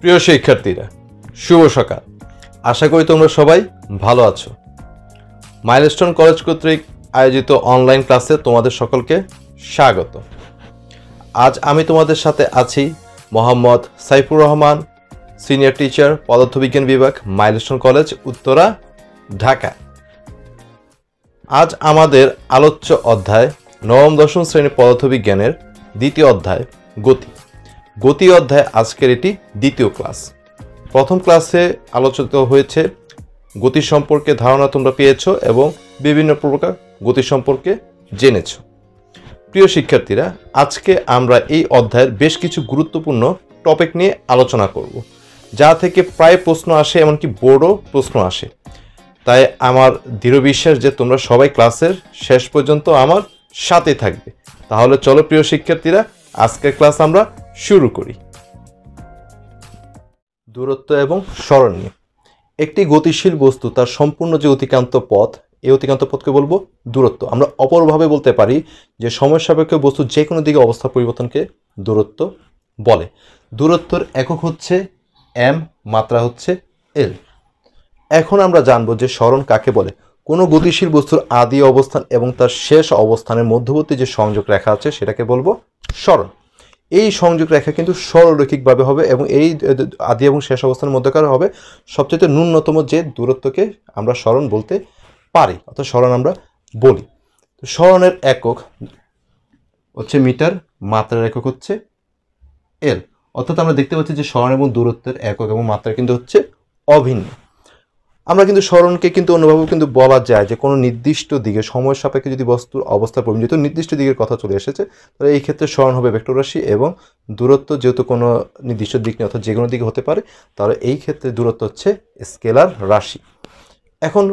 প্রিয় শিক্ষার্থীরা শুভ সকাল আশা করি তোমরা সবাই ভালো আছো মাইলস্টোন কলেজ কর্তৃক আয়োজিত অনলাইন ক্লাসে তোমাদের সকলকে স্বাগত আজ আমি তোমাদের সাথে আছি মোহাম্মদ সাইফুর রহমান সিনিয়র টিচার পদার্থবিজ্ঞান বিভাগ মাইলস্টোন কলেজ উত্তরা ঢাকা আজ আমাদের আলোচ্য অধ্যায় নবম দশম শ্রেণী পদার্থবিজ্ঞানের দ্বিতীয় অধ্যায় গতি গতি অধ্যায় আজকের এটি দ্বিতীয় ক্লাস প্রথম ক্লাসে আলোচিত হয়েছে গতি সম্পর্কে ধারণা তোমরা পেয়েছ এবং বিভিন্ন প্রকার গতি সম্পর্কে জেনেছ প্রিয় শিক্ষার্থীরা আজকে আমরা এই অধ্যায়ের বেশ কিছু গুরুত্বপূর্ণ টপিক নিয়ে আলোচনা করব যা থেকে প্রায় প্রশ্ন আসে এমনকি বড় প্রশ্ন আসে তাই আমার দৃঢ় বিশ্বাস যে তোমরা সবাই ক্লাসের শেষ পর্যন্ত আমার সাথে থাকবে তাহলে চলো প্রিয় শিক্ষার্থীরা আজকের ক্লাস আমরা শুরু করি দূরত্ব এবং স্মরণ একটি গতিশীল বস্তু তার সম্পূর্ণ যে অতিক্রান্ত পথ এই অতিক্রান্ত পথকে বলবো দূরত্ব আমরা অপরভাবে বলতে পারি যে সময় সাপেক্ষ বস্তু যে কোনো দিকে অবস্থা পরিবর্তনকে দূরত্ব বলে দূরত্বর একক হচ্ছে এম মাত্রা হচ্ছে এল এখন আমরা জানবো যে স্মরণ কাকে বলে কোনো গতিশীল বস্তুর আদি অবস্থান এবং তার শেষ অবস্থানের মধ্যবর্তী যে সংযোগ রেখা আছে সেটাকে বলবো স্মরণ এই সংযোগ রেখা কিন্তু সরলরৈখিকভাবে হবে এবং এই আদি এবং শেষ অবস্থার মধ্যকার হবে সবচেয়ে ন্যূনতম যে দূরত্বকে আমরা স্মরণ বলতে পারি অর্থাৎ স্মরণ আমরা বলি স্মরণের একক হচ্ছে মিটার মাত্রার একক হচ্ছে এল অর্থাৎ আমরা দেখতে পাচ্ছি যে স্মরণ এবং দূরত্বের একক এবং মাত্রা কিন্তু হচ্ছে অভিন্ন আমরা কিন্তু স্মরণকে কিন্তু অন্যভাবে কিন্তু বলা যায় যে কোনো নির্দিষ্ট দিকে সময় সাপেক্ষে যদি বস্তুর অবস্থা পড়বে যেহেতু নির্দিষ্ট দিকের কথা চলে এসেছে তাহলে এই ক্ষেত্রে স্মরণ হবে ভেক্টর রাশি এবং দূরত্ব যেহেতু কোনো নির্দিষ্ট দিক নিয়ে অর্থাৎ যে কোনো দিকে হতে পারে তাহলে এই ক্ষেত্রে দূরত্ব হচ্ছে স্কেলার রাশি এখন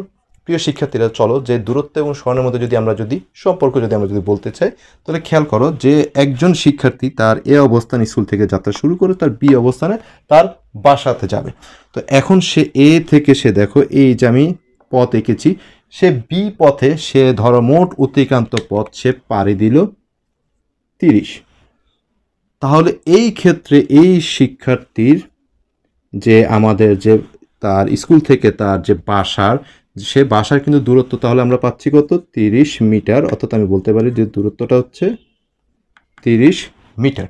প্রিয় শিক্ষার্থীরা চলো যে দূরত্ব এবং স্বর্ণের মধ্যে যদি আমরা যদি সম্পর্ক যদি আমরা যদি বলতে চাই তাহলে খেয়াল করো যে একজন শিক্ষার্থী তার এ অবস্থান স্কুল থেকে যাত্রা শুরু করে তার বি অবস্থানে তার বাসাতে যাবে তো এখন সে এ থেকে সে দেখো এই যে আমি পথ এঁকেছি সে বি পথে সে ধরো মোট অতিক্রান্ত পথ সে পাড়ি দিল তিরিশ তাহলে এই ক্ষেত্রে এই শিক্ষার্থীর যে আমাদের যে তার স্কুল থেকে তার যে বাসার সে বাসার কিন্তু দূরত্ব তাহলে আমরা পাচ্ছি কত তিরিশ মিটার অর্থাৎ আমি বলতে পারি যে দূরত্বটা হচ্ছে তিরিশ মিটার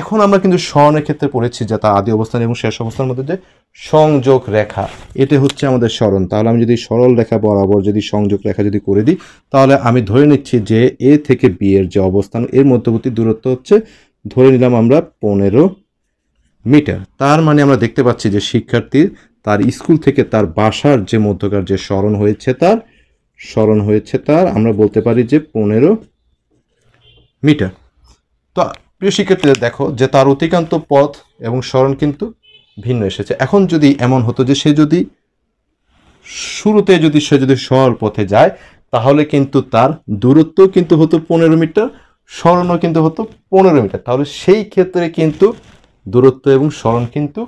এখন আমরা কিন্তু স্মরণের ক্ষেত্রে পড়েছি যা তা আদি অবস্থান এবং শেষ অবস্থার মধ্যে যে সংযোগ রেখা এটা হচ্ছে আমাদের স্মরণ তাহলে আমি যদি সরল রেখা বরাবর যদি সংযোগ রেখা যদি করে দিই তাহলে আমি ধরে নিচ্ছি যে এ থেকে বি এর যে অবস্থান এর মধ্যবর্তী দূরত্ব হচ্ছে ধরে নিলাম আমরা পনেরো মিটার তার মানে আমরা দেখতে পাচ্ছি যে শিক্ষার্থীর তার স্কুল থেকে তার বাসার যে মধ্যকার যে স্মরণ হয়েছে তার স্মরণ হয়েছে তার আমরা বলতে পারি যে পনেরো মিটার তো প্রিয় শিক্ষার্থীদের দেখো যে তার অতিকান্ত পথ এবং স্মরণ কিন্তু ভিন্ন এসেছে এখন যদি এমন হতো যে সে যদি শুরুতে যদি সে যদি সরল পথে যায় তাহলে কিন্তু তার দূরত্ব কিন্তু হতো পনেরো মিটার স্মরণও কিন্তু হতো পনেরো মিটার তাহলে সেই ক্ষেত্রে কিন্তু দূরত্ব এবং স্মরণ কিন্তু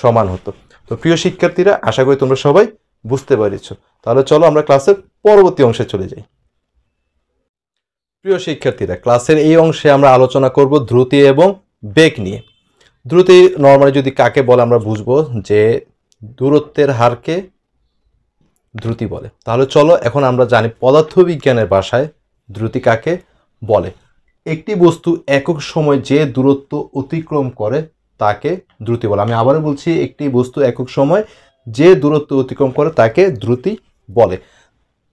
সমান হতো তো প্রিয় শিক্ষার্থীরা আশা করি তোমরা সবাই বুঝতে পেরেছ তাহলে চলো আমরা ক্লাসের পরবর্তী অংশে চলে যাই প্রিয় শিক্ষার্থীরা ক্লাসের এই অংশে আমরা আলোচনা করব দ্রুতি এবং বেগ নিয়ে দ্রুতি নর্মালি যদি কাকে বলে আমরা বুঝবো যে দূরত্বের হারকে দ্রুতি বলে তাহলে চলো এখন আমরা জানি পদার্থবিজ্ঞানের ভাষায় দ্রুতি কাকে বলে একটি বস্তু একক সময় যে দূরত্ব অতিক্রম করে তাকে দ্রুতি বলে আমি আবারও বলছি একটি বস্তু একক সময় যে দূরত্ব অতিক্রম করে তাকে দ্রুতি বলে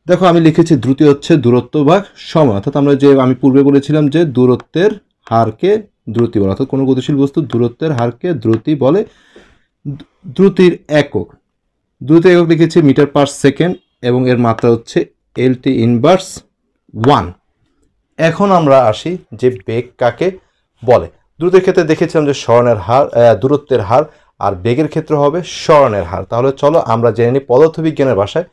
দেখো আমি লিখেছি দ্রুতি হচ্ছে দূরত্ব বা সময় অর্থাৎ আমরা যে আমি পূর্বে বলেছিলাম যে দূরত্বের হারকে দ্রুতি বলে অর্থাৎ কোনো গতিশীল বস্তু দূরত্বের হারকে দ্রুতি বলে দ্রুতির একক দ্রুতি একক লিখেছি মিটার পার সেকেন্ড এবং এর মাত্রা হচ্ছে এলটি ইনভার্স ওয়ান এখন আমরা আসি যে বেগ কাকে বলে দ্রুতের ক্ষেত্রে দেখেছিলাম যে স্মরণের হার দূরত্বের হার আর বেগের ক্ষেত্রে হবে স্মরণের হার তাহলে চলো আমরা জেনে নিই পদার্থবিজ্ঞানের ভাষায়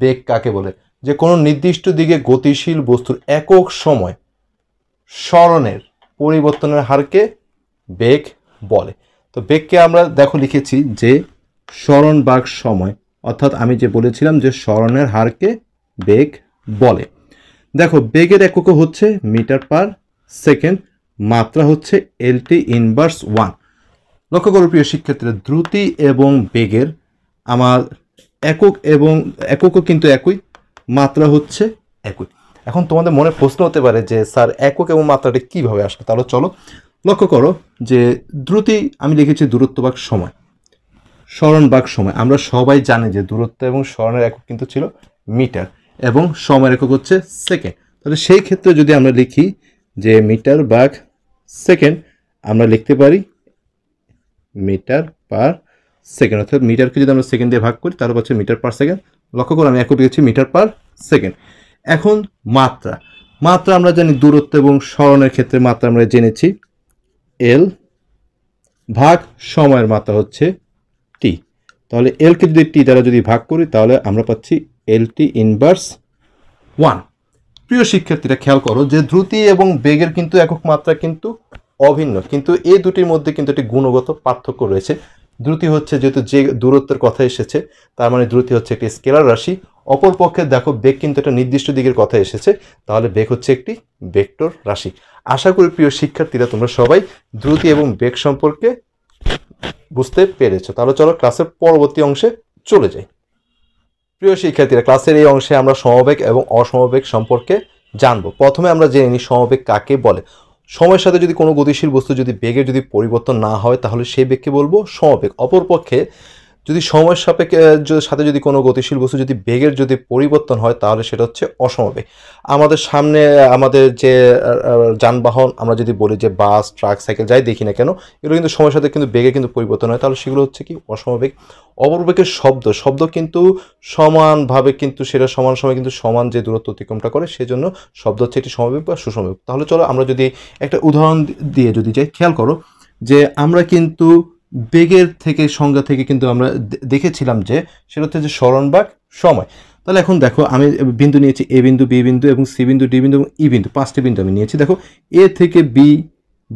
বেগ কাকে বলে যে কোনো নির্দিষ্ট দিকে গতিশীল বস্তুর একক সময় স্মরণের পরিবর্তনের হারকে বেগ বলে তো বেগকে আমরা দেখো লিখেছি যে স্মরণ বাঘ সময় অর্থাৎ আমি যে বলেছিলাম যে স্মরণের হারকে বেগ বলে দেখো বেগের একক হচ্ছে মিটার পার সেকেন্ড মাত্রা হচ্ছে এলটি ইনভার্স ওয়ান লক্ষ্য করো প্রিয় শিক্ষার্থীরা দ্রুতি এবং বেগের আমার একক এবং এককও কিন্তু একই মাত্রা হচ্ছে একই এখন তোমাদের মনে প্রশ্ন হতে পারে যে স্যার একক এবং মাত্রাটা কীভাবে আসবে তাহলে চলো লক্ষ্য করো যে দ্রুতি আমি লিখেছি দূরত্ব বাক সময় স্মরণ বাক সময় আমরা সবাই জানি যে দূরত্ব এবং স্মরণের একক কিন্তু ছিল মিটার এবং সময়ের একক হচ্ছে সেকেন্ড তাহলে সেই ক্ষেত্রে যদি আমরা লিখি যে মিটার বাঘ সেকেন্ড আমরা লিখতে পারি মিটার পার সেকেন্ড অর্থাৎ মিটারকে যদি আমরা সেকেন্ড দিয়ে ভাগ করি তাহলে হচ্ছে মিটার পার সেকেন্ড লক্ষ্য করে আমি এক কোটি গেছি মিটার পার সেকেন্ড এখন মাত্রা মাত্রা আমরা জানি দূরত্ব এবং স্মরণের ক্ষেত্রে মাত্রা আমরা জেনেছি এল ভাগ সময়ের মাত্রা হচ্ছে টি তাহলে এলকে যদি টি দ্বারা যদি ভাগ করি তাহলে আমরা পাচ্ছি এল টি ইনভার্স ওয়ান প্রিয় শিক্ষার্থীরা খেয়াল করো যে দ্রুতি এবং বেগের কিন্তু একক মাত্রা কিন্তু অভিন্ন কিন্তু এই দুটির মধ্যে কিন্তু একটি গুণগত পার্থক্য রয়েছে দ্রুতি হচ্ছে যেহেতু যে দূরত্বের কথা এসেছে তার মানে দ্রুতি হচ্ছে একটি স্কেলার রাশি অপর পক্ষে দেখো বেগ কিন্তু একটা নির্দিষ্ট দিকের কথা এসেছে তাহলে বেগ হচ্ছে একটি বেক্টর রাশি আশা করি প্রিয় শিক্ষার্থীরা তোমরা সবাই দ্রুতি এবং বেগ সম্পর্কে বুঝতে পেরেছো তাহলে চলো ক্লাসের পরবর্তী অংশে চলে যায় প্রিয় শিক্ষার্থীরা ক্লাসের এই অংশে আমরা সমবেগ এবং অসমবেগ সম্পর্কে জানব প্রথমে আমরা জেনে নিই সমবেগ কাকে বলে সময়ের সাথে যদি কোনো গতিশীল বস্তু যদি বেগে যদি পরিবর্তন না হয় তাহলে সেই বেগকে বলবো সমবেগ অপরপক্ষে যদি সময়ের সাপেক্ষে সাথে যদি কোনো গতিশীল বস্তু যদি বেগের যদি পরিবর্তন হয় তাহলে সেটা হচ্ছে অসমবেগ আমাদের সামনে আমাদের যে যানবাহন আমরা যদি বলি যে বাস ট্রাক সাইকেল যাই দেখি না কেন এগুলো কিন্তু সময়ের সাথে কিন্তু বেগে কিন্তু পরিবর্তন হয় তাহলে সেগুলো হচ্ছে কি অসমবেগ অপরবেগের শব্দ শব্দ কিন্তু সমানভাবে কিন্তু সেটা সমান সময় কিন্তু সমান যে দূরত্ব অতিক্রমটা করে সেজন্য শব্দ হচ্ছে একটি সমবেগ বা সুসমবেগ তাহলে চলো আমরা যদি একটা উদাহরণ দিয়ে যদি যাই খেয়াল করো যে আমরা কিন্তু বেগের থেকে সংজ্ঞা থেকে কিন্তু আমরা দেখেছিলাম যে সেটা হচ্ছে যে স্মরণবাক সময় তাহলে এখন দেখো আমি বিন্দু নিয়েছি এ বিন্দু বি বিন্দু এবং সি বিন্দু ডি বিন্দু এবং ই বিন্দু পাঁচটি বিন্দু আমি নিয়েছি দেখো এ থেকে বি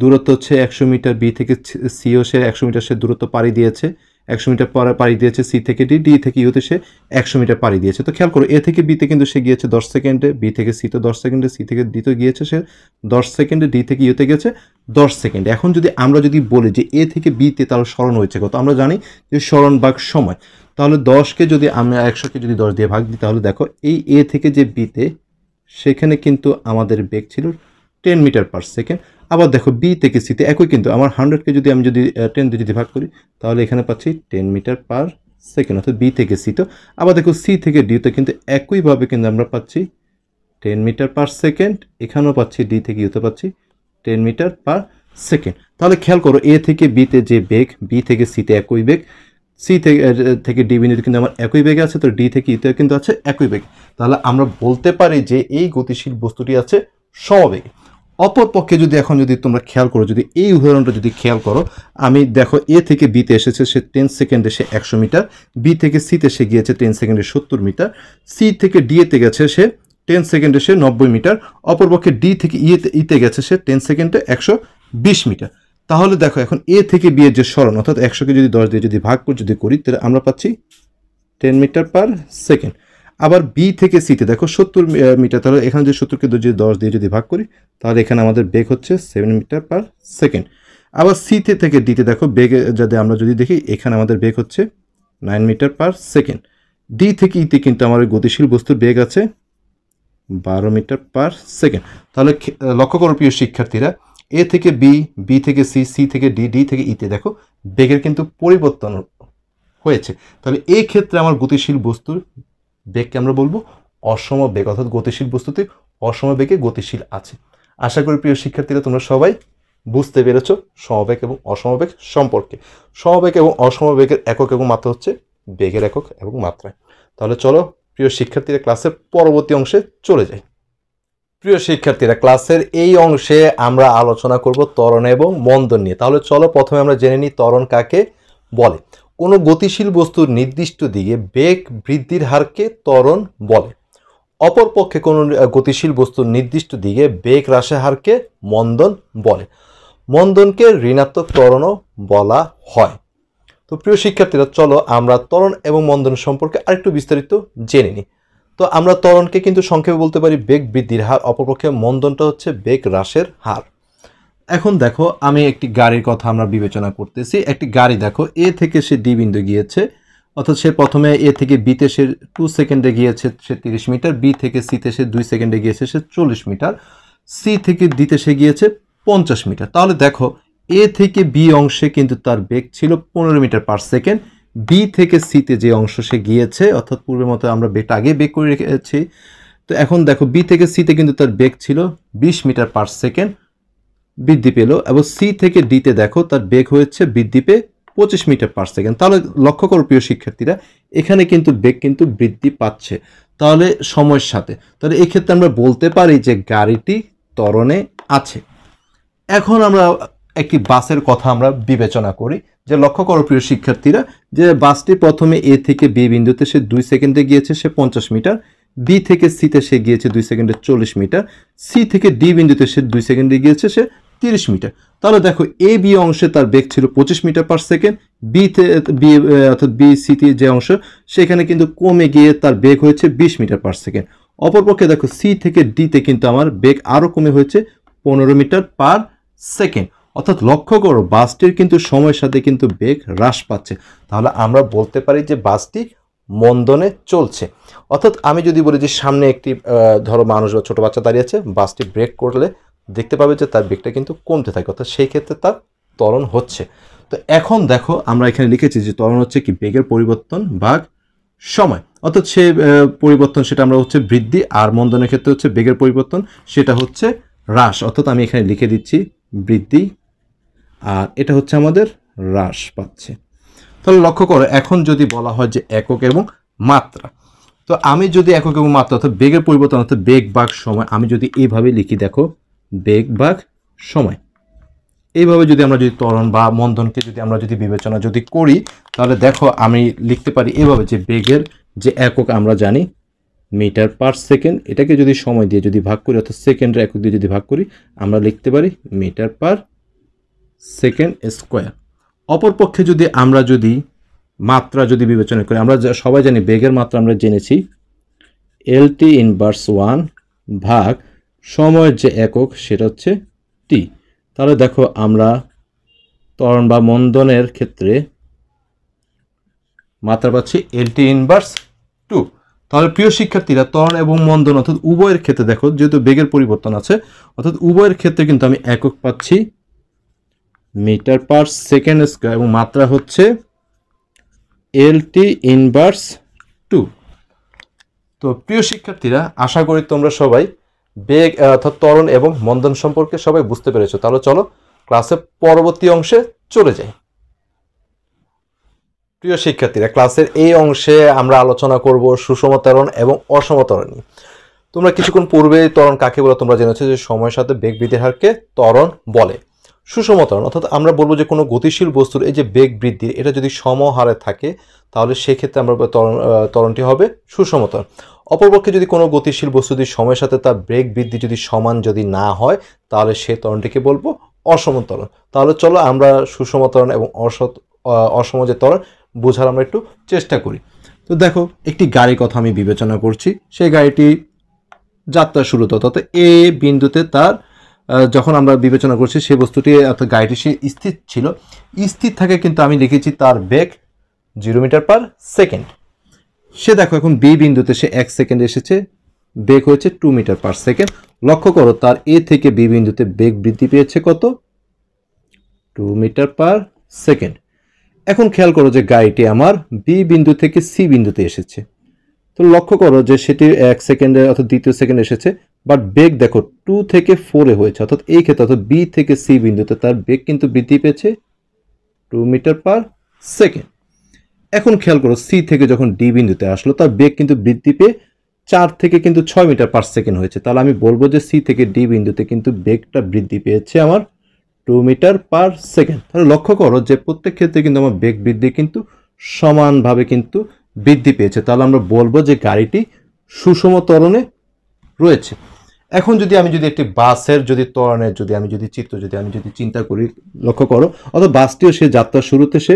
দূরত্ব হচ্ছে একশো মিটার বি থেকে সিও সে একশো মিটার সে দূরত্ব পাড়ি দিয়েছে একশো মিটার পাড়ি দিয়েছে সি থেকে ডি ডি থেকে ইউতে সে একশো মিটার পাড়ি দিয়েছে তো খেয়াল করো এ থেকে বিতে কিন্তু সে গিয়েছে দশ সেকেন্ডে বি থেকে সিতে দশ সেকেন্ডে সি থেকে ডিতে গিয়েছে সে দশ সেকেন্ডে ডি থেকে ইউতে গেছে দশ সেকেন্ডে এখন যদি আমরা যদি বলি যে এ থেকে বিতে তার স্মরণ হয়েছে কত আমরা জানি যে স্মরণ বাঘ সময় তাহলে দশকে যদি আমরা একশোকে যদি দশ দিয়ে ভাগ দিই তাহলে দেখো এই এ থেকে যে বিতে সেখানে কিন্তু আমাদের বেগ ছিল টেন মিটার পার সেকেন্ড আবার দেখো বি থেকে সিতে একই কিন্তু আমার হান্ড্রেডকে যদি আমি যদি টেন দিয়ে যদি ভাগ করি তাহলে এখানে পাচ্ছি টেন মিটার পার সেকেন্ড অর্থাৎ বি থেকে সি তো আবার দেখো সি থেকে ডিতে কিন্তু একইভাবে কিন্তু আমরা পাচ্ছি টেন মিটার পার সেকেন্ড এখানেও পাচ্ছি ডি থেকে ইউতে পাচ্ছি টেন মিটার পার সেকেন্ড তাহলে খেয়াল করো এ থেকে বিতে যে বেগ বি থেকে সিতে একই বেগ সি থেকে থেকে ডি বিন্দুতে কিন্তু আমার একই বেগে আছে তো ডি থেকে ইতে e কিন্তু আছে একই বেগ তাহলে আমরা বলতে পারি যে এই গতিশীল বস্তুটি আছে সমবেগে অপরপক্ষে যদি এখন যদি তোমরা খেয়াল করো যদি এই উদাহরণটা যদি খেয়াল করো আমি দেখো এ থেকে বিতে এসেছে সে টেন সেকেন্ডে সে একশো মিটার বি থেকে সিতে সে গিয়েছে টেন সেকেন্ডে সত্তর মিটার সি থেকে ডি এতে গেছে সে টেন সেকেন্ডে সে নব্বই মিটার অপরপক্ষে ডি থেকে ইয়েতে e ইতে e গেছে সে টেন সেকেন্ডে একশো বিশ মিটার তাহলে দেখো এখন এ থেকে বিয়ের যে স্মরণ অর্থাৎ একশোকে যদি দশ দিয়ে যদি ভাগ করে যদি করি তাহলে আমরা পাচ্ছি টেন মিটার পার সেকেন্ড আবার বি থেকে সিতে দেখো সত্তর মিটার তাহলে এখানে যদি সত্তরকে যদি দশ দিয়ে যদি ভাগ করি তাহলে এখানে আমাদের বেগ হচ্ছে সেভেন মিটার পার সেকেন্ড আবার সিতে থেকে ডিতে দেখো বেগ যাতে আমরা যদি দেখি এখানে আমাদের বেগ হচ্ছে nine metre per second D থেকে ইতে e কিন্তু আমাদের গতিশীল বস্তুর বেগ আছে বারো মিটার পার সেকেন্ড তাহলে লক্ষ্য করো প্রিয় শিক্ষার্থীরা এ থেকে বি বি থেকে সি সি থেকে ডি ডি থেকে ইতে e দেখো বেগের কিন্তু পরিবর্তন হয়েছে তাহলে এই ক্ষেত্রে আমার গতিশীল বস্তুর বেগকে আমরা বলবো অসম বেগ অর্থাৎ গতিশীল বস্তুতে অসম বেগে গতিশীল আছে আশা করি প্রিয় শিক্ষার্থীরা তোমরা সবাই বুঝতে পেরেছ সমবেগ এবং অসমবেগ সম্পর্কে সমবেগ এবং অসমবেগের একক এবং মাত্রা হচ্ছে বেগের একক এবং মাত্রায় তাহলে চলো প্রিয় শিক্ষার্থীরা ক্লাসের পরবর্তী অংশে চলে যাই প্রিয় শিক্ষার্থীরা ক্লাসের এই অংশে আমরা আলোচনা করব তরণ এবং মন্দন নিয়ে তাহলে চলো প্রথমে আমরা জেনে নিই তরণ কাকে বলে কোনো গতিশীল বস্তুর নির্দিষ্ট দিকে বেগ বৃদ্ধির হারকে ত্বরণ বলে অপরপক্ষে কোনো গতিশীল বস্তুর নির্দিষ্ট দিকে বেগ হ্রাসের হারকে মন্দন বলে মন্দনকে ঋণাত্মক ত্বরণও বলা হয় তো প্রিয় শিক্ষার্থীরা চলো আমরা ত্বরণ এবং মন্দন সম্পর্কে আরেকটু বিস্তারিত জেনে নিই তো আমরা ত্বরণকে কিন্তু সংক্ষেপে বলতে পারি বেগ বৃদ্ধির হার অপরপক্ষে মন্দনটা হচ্ছে বেগ হ্রাসের হার এখন দেখো আমি একটি গাড়ির কথা আমরা বিবেচনা করতেছি একটি গাড়ি দেখো এ থেকে সে ডি বিন্দু গিয়েছে অর্থাৎ সে প্রথমে এ থেকে বিতে সে টু সেকেন্ডে গিয়েছে সে তিরিশ মিটার বি থেকে সিতে সে দুই সেকেন্ডে গিয়েছে সে চল্লিশ মিটার সি থেকে দিতে সে গিয়েছে পঞ্চাশ মিটার তাহলে দেখো এ থেকে বি অংশে কিন্তু তার বেগ ছিল পনেরো মিটার পার সেকেন্ড বি থেকে সিতে যে অংশ সে গিয়েছে অর্থাৎ পূর্বের মতো আমরা বেগটা আগে বেগ করে রেখেছি তো এখন দেখো বি থেকে সিতে কিন্তু তার বেগ ছিল বিশ মিটার পার সেকেন্ড বৃদ্ধি পেল এবং সি থেকে ডিতে দেখো তার বেগ হয়েছে বৃদ্ধি পেয়ে পঁচিশ মিটার পার সেকেন্ড তাহলে লক্ষ্য করো প্রিয় শিক্ষার্থীরা এখানে কিন্তু বেগ কিন্তু বৃদ্ধি পাচ্ছে তাহলে সময়ের সাথে তাহলে এক্ষেত্রে আমরা বলতে পারি যে গাড়িটি তরণে আছে এখন আমরা একটি বাসের কথা আমরা বিবেচনা করি যে লক্ষ্য করো প্রিয় শিক্ষার্থীরা যে বাসটি প্রথমে এ থেকে বি বিন্দুতে সে দুই সেকেন্ডে গিয়েছে সে পঞ্চাশ মিটার বি থেকে সিতে সে গিয়েছে দুই সেকেন্ডে চল্লিশ মিটার সি থেকে ডি বিন্দুতে সে দুই সেকেন্ডে গিয়েছে সে তিরিশ মিটার তাহলে দেখো এ বি অংশে তার বেগ ছিল পঁচিশ মিটার পার সেকেন্ড বিতে বি অর্থাৎ বি সিতে যে অংশ সেখানে কিন্তু কমে গিয়ে তার বেগ হয়েছে বিশ মিটার পার সেকেন্ড অপরপক্ষে দেখো সি থেকে ডিতে কিন্তু আমার বেগ আরও কমে হয়েছে পনেরো মিটার পার সেকেন্ড অর্থাৎ লক্ষ্য করো বাসটির কিন্তু সময়ের সাথে কিন্তু বেগ হ্রাস পাচ্ছে তাহলে আমরা বলতে পারি যে বাসটি মন্দনে চলছে অর্থাৎ আমি যদি বলি যে সামনে একটি ধরো মানুষ বা ছোটো বাচ্চা দাঁড়িয়ে আছে বাসটি ব্রেক করলে দেখতে পাবে যে তার বেগটা কিন্তু কমতে থাকে অর্থাৎ সেই ক্ষেত্রে তার ত্বরণ হচ্ছে তো এখন দেখো আমরা এখানে লিখেছি যে ত্বরণ হচ্ছে কি বেগের পরিবর্তন ভাগ সময় অর্থাৎ সে পরিবর্তন সেটা আমরা হচ্ছে বৃদ্ধি আর মন্দনের ক্ষেত্রে হচ্ছে বেগের পরিবর্তন সেটা হচ্ছে হ্রাস অর্থাৎ আমি এখানে লিখে দিচ্ছি বৃদ্ধি আর এটা হচ্ছে আমাদের হ্রাস পাচ্ছে তাহলে লক্ষ্য করো এখন যদি বলা হয় যে একক এবং মাত্রা তো আমি যদি একক এবং মাত্রা অর্থাৎ বেগের পরিবর্তন অর্থাৎ বেগ বাঘ সময় আমি যদি এইভাবে লিখি দেখো বেগ ভাগ সময় এইভাবে যদি আমরা যদি ত্বরণ বা মন্ধনকে যদি আমরা যদি বিবেচনা যদি করি তাহলে দেখো আমি লিখতে পারি এভাবে যে বেগের যে একক আমরা জানি মিটার পার সেকেন্ড এটাকে যদি সময় দিয়ে যদি ভাগ করি অর্থাৎ সেকেন্ডের একক দিয়ে যদি ভাগ করি আমরা লিখতে পারি মিটার পার সেকেন্ড স্কোয়ার অপরপক্ষে যদি আমরা যদি মাত্রা যদি বিবেচনা করি আমরা সবাই জানি বেগের মাত্রা আমরা জেনেছি এল টি ইনভার্স ওয়ান ভাগ সময়ের যে একক সেটা হচ্ছে টি তাহলে দেখো আমরা তরণ বা মন্দনের ক্ষেত্রে মাত্রা পাচ্ছি এলটি ইনভার্স টু তাহলে প্রিয় শিক্ষার্থীরা তরণ এবং মন্দন অর্থাৎ উভয়ের ক্ষেত্রে দেখো যেহেতু বেগের পরিবর্তন আছে অর্থাৎ উভয়ের ক্ষেত্রে কিন্তু আমি একক পাচ্ছি মিটার পার সেকেন্ড স্কোয়ার এবং মাত্রা হচ্ছে এলটি ইনভার্স টু তো প্রিয় শিক্ষার্থীরা আশা করি তোমরা সবাই বেগ অর্থাৎ ত্বরণ এবং মন্দন সম্পর্কে সবাই বুঝতে পেরেছো তাহলে চলো ক্লাসের পরবর্তী অংশে চলে যাই প্রিয় শিক্ষার্থীরা ক্লাসের এই অংশে আমরা আলোচনা করব সুষম ত্বরণ এবং অসম ত্বরণ তোমরা কিছুক্ষণ পূর্বে ত্বরণ কাকে বলে তোমরা জেনেছো যে সময়ের সাথে বেগ বৃদ্ধির হারকে ত্বরণ বলে সুষম ত্বরণ অর্থাৎ আমরা বলবো যে কোনো গতিশীল বস্তুর এই যে বেগ বৃদ্ধির এটা যদি সমহারে থাকে তাহলে সেক্ষেত্রে আমরা ত্বরণ ত্বরণটি হবে সুষম ত্বরণ অপরপক্ষে যদি কোনো গতিশীল বস্তুটি সময়ের সাথে তার ব্রেক বৃদ্ধি যদি সমান যদি না হয় তাহলে সে তরণটিকে বলবো অসম ত্বরণ তাহলে চলো আমরা সুষম ত্বরণ এবং অসৎ অসম যে ত্বরণ বোঝার আমরা একটু চেষ্টা করি তো দেখো একটি গাড়ির কথা আমি বিবেচনা করছি সেই গাড়িটি যাত্রা শুরুতে অর্থাৎ এ বিন্দুতে তার যখন আমরা বিবেচনা করছি সেই বস্তুটি অর্থাৎ গাড়িটি সে স্থির ছিল স্থির থাকে কিন্তু আমি লিখেছি তার বেগ জিরো মিটার পার সেকেন্ড সে দেখো এখন বি বিন্দুতে সে এক সেকেন্ড এসেছে বেগ হয়েছে টু মিটার পার সেকেন্ড লক্ষ্য করো তার এ থেকে বি বিন্দুতে বেগ বৃদ্ধি পেয়েছে কত টু মিটার পার সেকেন্ড এখন খেয়াল করো যে গাড়িটি আমার বি বিন্দু থেকে সি বিন্দুতে এসেছে তো লক্ষ্য করো যে সেটি এক সেকেন্ডে অর্থাৎ দ্বিতীয় সেকেন্ড এসেছে বাট বেগ দেখো টু থেকে ফোরে হয়েছে অর্থাৎ এই ক্ষেত্রে অর্থাৎ বি থেকে সি বিন্দুতে তার বেগ কিন্তু বৃদ্ধি পেয়েছে টু মিটার পার সেকেন্ড এখন খেয়াল করো সি থেকে যখন ডি বিন্দুতে আসলো তার বেগ কিন্তু বৃদ্ধি পেয়ে চার থেকে কিন্তু ছয় মিটার পার সেকেন্ড হয়েছে তাহলে আমি বলবো যে সি থেকে ডি বিন্দুতে কিন্তু বেগটা বৃদ্ধি পেয়েছে আমার টু মিটার পার সেকেন্ড তাহলে লক্ষ্য করো যে প্রত্যেক ক্ষেত্রে কিন্তু আমার বেগ বৃদ্ধি কিন্তু সমানভাবে কিন্তু বৃদ্ধি পেয়েছে তাহলে আমরা বলবো যে গাড়িটি সুষম ত্বরণে রয়েছে এখন যদি আমি যদি একটি বাসের যদি ত্বরণের যদি আমি যদি চিত্র যদি আমি যদি চিন্তা করি লক্ষ্য করো অর্থাৎ বাসটিও সে যাত্রা শুরুতে সে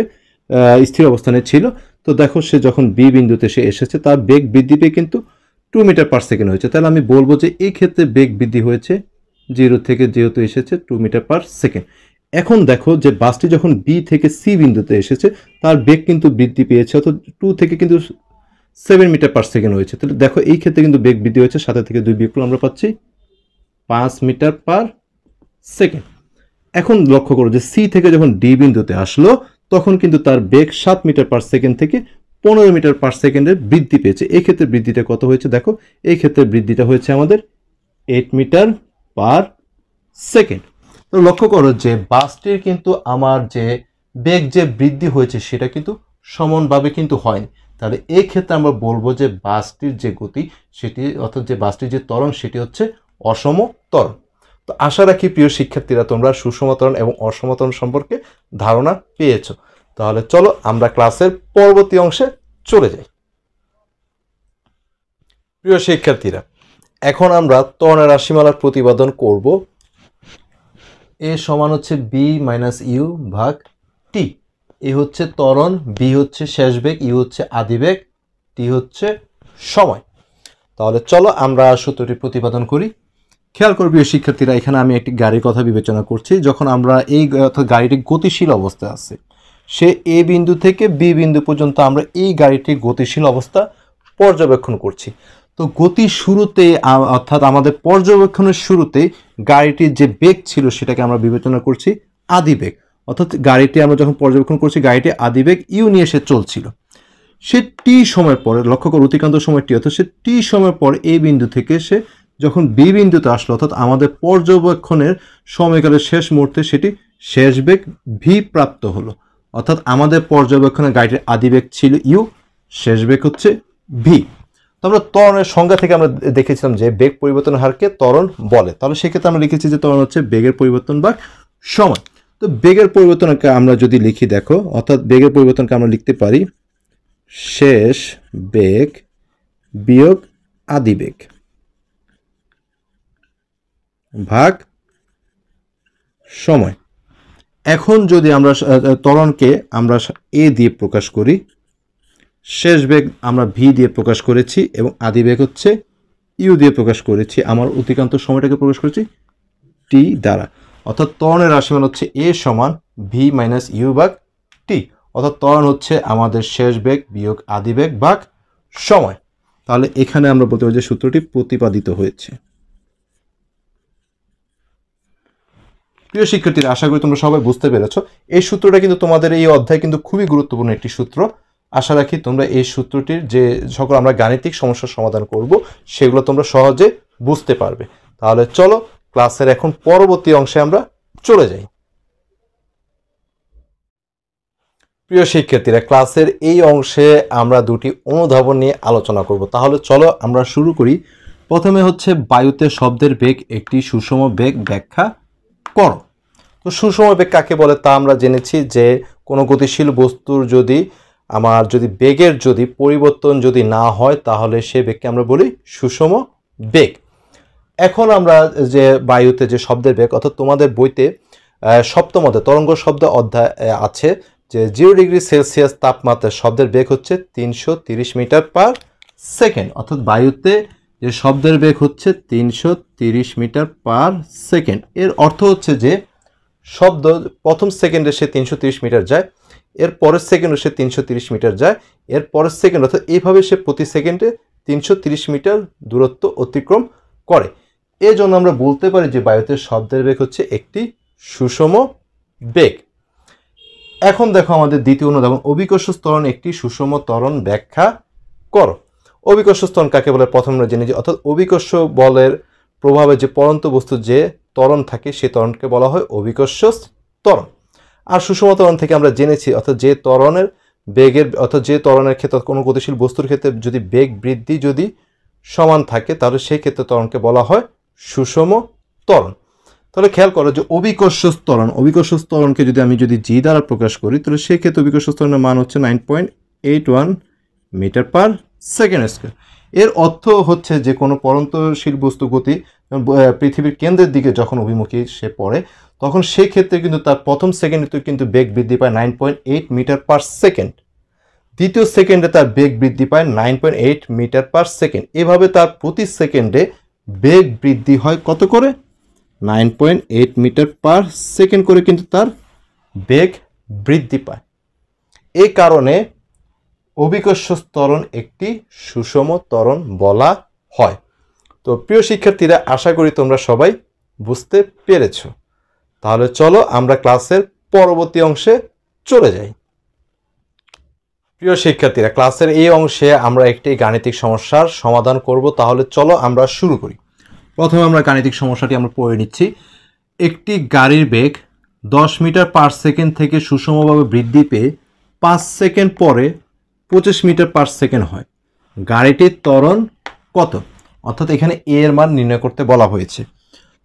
স্থির অবস্থানে ছিল তো দেখো সে যখন বি বিন্দুতে সে এসেছে তার বেগ বৃদ্ধি পেয়ে কিন্তু টু মিটার পার সেকেন্ড হয়েছে তাহলে আমি বলবো যে এই ক্ষেত্রে বেগ বৃদ্ধি হয়েছে জিরো থেকে যেহেতু এসেছে টু মিটার পার সেকেন্ড এখন দেখো যে বাসটি যখন বি থেকে সি বিন্দুতে এসেছে তার বেগ কিন্তু বৃদ্ধি পেয়েছে অর্থাৎ টু থেকে কিন্তু সেভেন মিটার পার সেকেন্ড হয়েছে তাহলে দেখো এই ক্ষেত্রে কিন্তু বেগ বৃদ্ধি হয়েছে সাথে থেকে দুই বিক্রম আমরা পাচ্ছি পাঁচ মিটার পার সেকেন্ড এখন লক্ষ্য করো যে সি থেকে যখন ডি বিন্দুতে আসলো তখন কিন্তু তার বেগ সাত মিটার পার সেকেন্ড থেকে পনেরো মিটার পার সেকেন্ডের বৃদ্ধি পেয়েছে এই ক্ষেত্রে বৃদ্ধিটা কত হয়েছে দেখো এই ক্ষেত্রে বৃদ্ধিটা হয়েছে আমাদের এইট মিটার পার সেকেন্ড তো লক্ষ্য করো যে বাসটির কিন্তু আমার যে বেগ যে বৃদ্ধি হয়েছে সেটা কিন্তু সমানভাবে কিন্তু হয়নি তাহলে এই ক্ষেত্রে আমরা বলবো যে বাসটির যে গতি সেটি অর্থাৎ যে বাসটির যে তরণ সেটি হচ্ছে অসম তরণ তো আশা রাখি প্রিয় শিক্ষার্থীরা তোমরা সুষমাতরণ এবং অসমতরণ সম্পর্কে ধারণা পেয়েছ তাহলে চলো আমরা ক্লাসের পরবর্তী অংশে চলে যাই প্রিয় শিক্ষার্থীরা এখন আমরা তরণের রাশিমালার প্রতিপাদন করব এ সমান হচ্ছে বি মাইনাস ইউ ভাগ টি এ হচ্ছে ত্বরণ বি হচ্ছে শেষ বেগ ইউ হচ্ছে আদিবেগ টি হচ্ছে সময় তাহলে চলো আমরা সূত্রটি প্রতিপাদন করি খেয়াল করবে শিক্ষার্থীরা এখানে আমি একটি গাড়ির কথা বিবেচনা করছি যখন আমরা এই অর্থাৎ গাড়িটি গতিশীল অবস্থায় আছে সে এ বিন্দু থেকে বি বিন্দু পর্যন্ত আমরা এই গাড়িটির গতিশীল অবস্থা পর্যবেক্ষণ করছি তো গতি শুরুতে অর্থাৎ আমাদের পর্যবেক্ষণের শুরুতে গাড়িটির যে বেগ ছিল সেটাকে আমরা বিবেচনা করছি আদিবেগ অর্থাৎ গাড়িটি আমরা যখন পর্যবেক্ষণ করছি গাড়িটি আদিবেগ ইউ নিয়ে সে চলছিল সে টি সময় পরে লক্ষ্য কর অতিক্রান্ত সময় টি অর্থাৎ সে টি সময় পর এ বিন্দু থেকে সে যখন বি বিন্দুতে আসলো অর্থাৎ আমাদের পর্যবেক্ষণের সময়কালের শেষ মুহূর্তে সেটি শেষ বেগ ভি প্রাপ্ত হলো অর্থাৎ আমাদের পর্যবেক্ষণের গাড়িটির আদি বেগ ছিল ইউ শেষ বেগ হচ্ছে ভি তো আমরা ত্বরণের সংজ্ঞা থেকে আমরা দেখেছিলাম যে বেগ পরিবর্তনের হারকে ত্বরণ বলে তাহলে সেক্ষেত্রে আমরা লিখেছি যে ত্বরণ হচ্ছে বেগের পরিবর্তন বা সময় তো বেগের পরিবর্তনকে আমরা যদি লিখি দেখো অর্থাৎ বেগের পরিবর্তনকে আমরা লিখতে পারি শেষ বেগ বিয়োগ আদি বেগ ভাগ সময় এখন যদি আমরা ত্বরণকে আমরা এ দিয়ে প্রকাশ করি শেষ বেগ আমরা ভি দিয়ে প্রকাশ করেছি এবং আদি বেগ হচ্ছে ইউ দিয়ে প্রকাশ করেছি আমার অতিকান্ত সময়টাকে প্রকাশ করেছি টি দ্বারা অর্থাৎ ত্বরণের রাশিমান হচ্ছে এ সমান ভি মাইনাস ইউ বাঘ টি অর্থাৎ ত্বরণ হচ্ছে আমাদের শেষ বেগ বিয়োগ আদি বেগ বাঘ সময় তাহলে এখানে আমরা বলতে পারি যে সূত্রটি প্রতিপাদিত হয়েছে প্রিয় শিক্ষার্থীরা আশা করি তোমরা সবাই বুঝতে পেরেছো এই সূত্রটা কিন্তু তোমাদের এই অধ্যায় কিন্তু খুবই গুরুত্বপূর্ণ একটি সূত্র আশা রাখি তোমরা এই সূত্রটির যে সকল আমরা গাণিতিক সমস্যার সমাধান করব সেগুলো তোমরা সহজে বুঝতে পারবে তাহলে চলো ক্লাসের এখন পরবর্তী অংশে আমরা চলে যাই প্রিয় শিক্ষার্থীরা ক্লাসের এই অংশে আমরা দুটি অনুধাবন নিয়ে আলোচনা করব তাহলে চলো আমরা শুরু করি প্রথমে হচ্ছে বায়ুতে শব্দের বেগ একটি সুষম বেগ ব্যাখ্যা কর তো সুষম বেগ কাকে বলে তা আমরা জেনেছি যে কোনো গতিশীল বস্তুর যদি আমার যদি বেগের যদি পরিবর্তন যদি না হয় তাহলে সে বেগকে আমরা বলি সুষম বেগ এখন আমরা যে বায়ুতে যে শব্দের বেগ অর্থাৎ তোমাদের বইতে সপ্তম অধ্যায় তরঙ্গ শব্দ অধ্যায় আছে যে জিরো ডিগ্রি সেলসিয়াস তাপমাত্রা শব্দের বেগ হচ্ছে তিনশো মিটার পার সেকেন্ড অর্থাৎ বায়ুতে যে শব্দের বেগ হচ্ছে তিনশো মিটার পার সেকেন্ড এর অর্থ হচ্ছে যে শব্দ প্রথম সেকেন্ডে সে তিনশো মিটার যায় এর পরের সেকেন্ডে সে তিনশো মিটার যায় এর পরের সেকেন্ড অর্থাৎ এইভাবে সে প্রতি সেকেন্ডে তিনশো মিটার দূরত্ব অতিক্রম করে এজন্য আমরা বলতে পারি যে বায়ুতে শব্দের বেগ হচ্ছে একটি সুষম বেগ এখন দেখো আমাদের দ্বিতীয় অনুদাহরণ অভিকর্ষ স্তরণ একটি সুষম ত্বরণ ব্যাখ্যা করো অভিকর্ষ স্তন কাকে বলে প্রথম আমরা জেনেছি অর্থাৎ অভিকর্ষ বলের প্রভাবে যে পরন্ত বস্তু যে ত্বরণ থাকে সেই ত্বরণকে বলা হয় অভিকর্ষ ত্বরণ আর সুষম ত্বরণ থেকে আমরা জেনেছি অর্থাৎ যে ত্বরণের বেগের অর্থাৎ যে ত্বরণের ক্ষেত্রে কোনো গতিশীল বস্তুর ক্ষেত্রে যদি বেগ বৃদ্ধি যদি সমান থাকে তাহলে সেই ক্ষেত্রে ত্বরণকে বলা হয় সুষম ত্বরণ তাহলে খেয়াল করো যে অভিকর্ষ ত্বরণ অভিকর্ষ ত্বরণকে যদি আমি যদি জি দ্বারা প্রকাশ করি তাহলে ক্ষেত্রে অভিকর্ষ ত্বরণের মান হচ্ছে nine point eight one metre per second scale এর অর্থ হচ্ছে যে কোনো পরন্তশীল বস্তু গতি পৃথিবীর কেন্দ্রের দিকে যখন অভিমুখী সে পড়ে তখন সেই ক্ষেত্রে কিন্তু তার প্রথম সেকেন্ডে কিন্তু বেগ বৃদ্ধি পায় nine point eight metre per second দ্বিতীয় সেকেন্ডে তার বেগ বৃদ্ধি পায় nine point eight metre per second এভাবে তার প্রতি সেকেন্ডে বেগ বৃদ্ধি হয় কত করে nine point eight metre per second করে কিন্তু তার বেগ বৃদ্ধি পায় এই কারণে অভিকর্ষ ত্বরণ একটি সুষম ত্বরণ বলা হয় তো প্রিয় শিক্ষার্থীরা আশা করি তোমরা সবাই বুঝতে পেরেছ তাহলে চলো আমরা ক্লাসের পরবর্তী অংশে চলে যাই প্রিয় শিক্ষার্থীরা ক্লাসের এই অংশে আমরা একটি গাণিতিক সমস্যার সমাধান করব তাহলে চলো আমরা শুরু করি প্রথমে আমরা গাণিতিক সমস্যাটি আমরা পড়ে নিচ্ছি একটি গাড়ির বেগ দশ মিটার পার সেকেন্ড থেকে সুষমভাবে বৃদ্ধি পেয়ে পাঁচ সেকেন্ড পরে পঁচিশ মিটার পার সেকেন্ড হয় গাড়িটির ত্বরণ কত অর্থাৎ এখানে এ এর মান নির্ণয় করতে বলা হয়েছে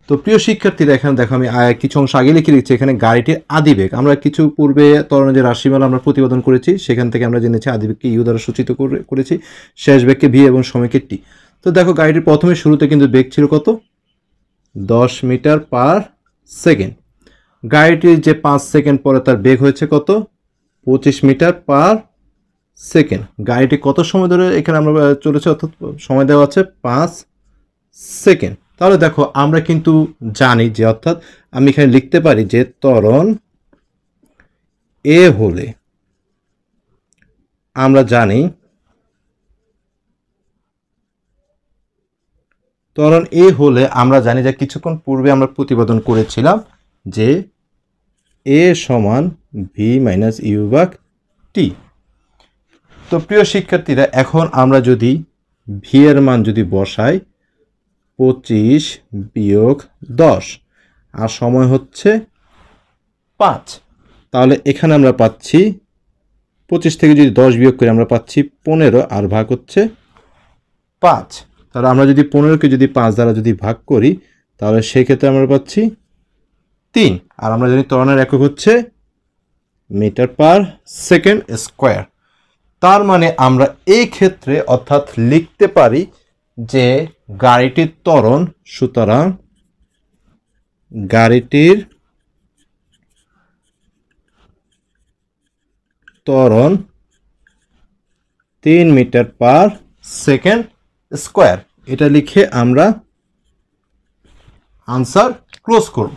তো প্রিয় শিক্ষার্থীরা এখানে দেখো আমি কিছু অংশ আগে লিখে লিখছি এখানে গাড়িটির আদিবেগ আমরা কিছু পূর্বে তরণের যে রাশিমালা আমরা প্রতিবেদন করেছি সেখান থেকে আমরা জেনেছি আদিবেগকে ইউ দ্বারা সূচিত করেছি শেষ বেগকে ভি এবং সময়কে টি তো দেখো গাড়িটির প্রথমে শুরুতে কিন্তু বেগ ছিল কত দশ মিটার পার সেকেন্ড গাড়িটির যে পাঁচ সেকেন্ড পরে তার বেগ হয়েছে কত পঁচিশ মিটার পার সেকেন্ড গাড়িটি কত সময় ধরে এখানে আমরা চলেছে অর্থাৎ সময় দেওয়া আছে পাঁচ সেকেন্ড তাহলে দেখো আমরা কিন্তু জানি যে অর্থাৎ আমি এখানে লিখতে পারি যে ত্বরণ এ হলে আমরা জানি তরণ এ হলে আমরা জানি যে কিছুক্ষণ পূর্বে আমরা প্রতিবেদন করেছিলাম যে এ সমান ভি মাইনাস ইউ টি তো প্রিয় শিক্ষার্থীরা এখন আমরা যদি ভি এর মান যদি বসাই পঁচিশ বিয়োগ দশ আর সময় হচ্ছে পাঁচ তাহলে এখানে আমরা পাচ্ছি পঁচিশ থেকে যদি দশ বিয়োগ করে আমরা পাচ্ছি পনেরো আর ভাগ হচ্ছে পাঁচ তাহলে আমরা যদি পনেরোকে যদি পাঁচ দ্বারা যদি ভাগ করি তাহলে সেক্ষেত্রে আমরা পাচ্ছি তিন আর আমরা জানি তরণের একক হচ্ছে মিটার পার সেকেন্ড স্কোয়ার তার মানে আমরা এই ক্ষেত্রে অর্থাৎ লিখতে পারি যে গাড়িটির ত্বরণ সুতরাং গাড়িটির ত্বরণ তিন মিটার পার সেকেন্ড স্কোয়ার এটা লিখে আমরা আনসার ক্লোজ করব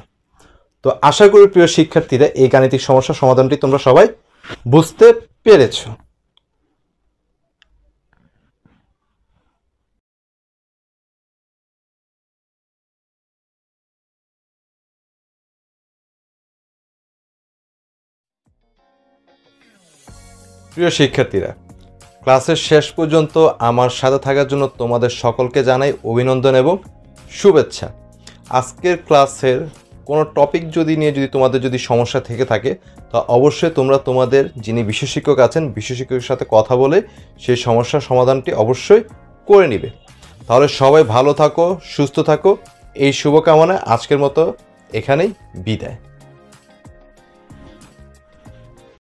তো আশা করি প্রিয় শিক্ষার্থীরা এই গাণিতিক সমস্যার সমাধানটি তোমরা সবাই বুঝতে পেরেছো প্রিয় শিক্ষার্থীরা ক্লাসের শেষ পর্যন্ত আমার সাথে থাকার জন্য তোমাদের সকলকে জানাই অভিনন্দন এবং শুভেচ্ছা আজকের ক্লাসের কোনো টপিক যদি নিয়ে যদি তোমাদের যদি সমস্যা থেকে থাকে তা অবশ্যই তোমরা তোমাদের যিনি বিশ্ব শিক্ষক আছেন বিশ্ব সাথে কথা বলে সেই সমস্যার সমাধানটি অবশ্যই করে নিবে তাহলে সবাই ভালো থাকো সুস্থ থাকো এই শুভকামনা আজকের মতো এখানেই বিদায়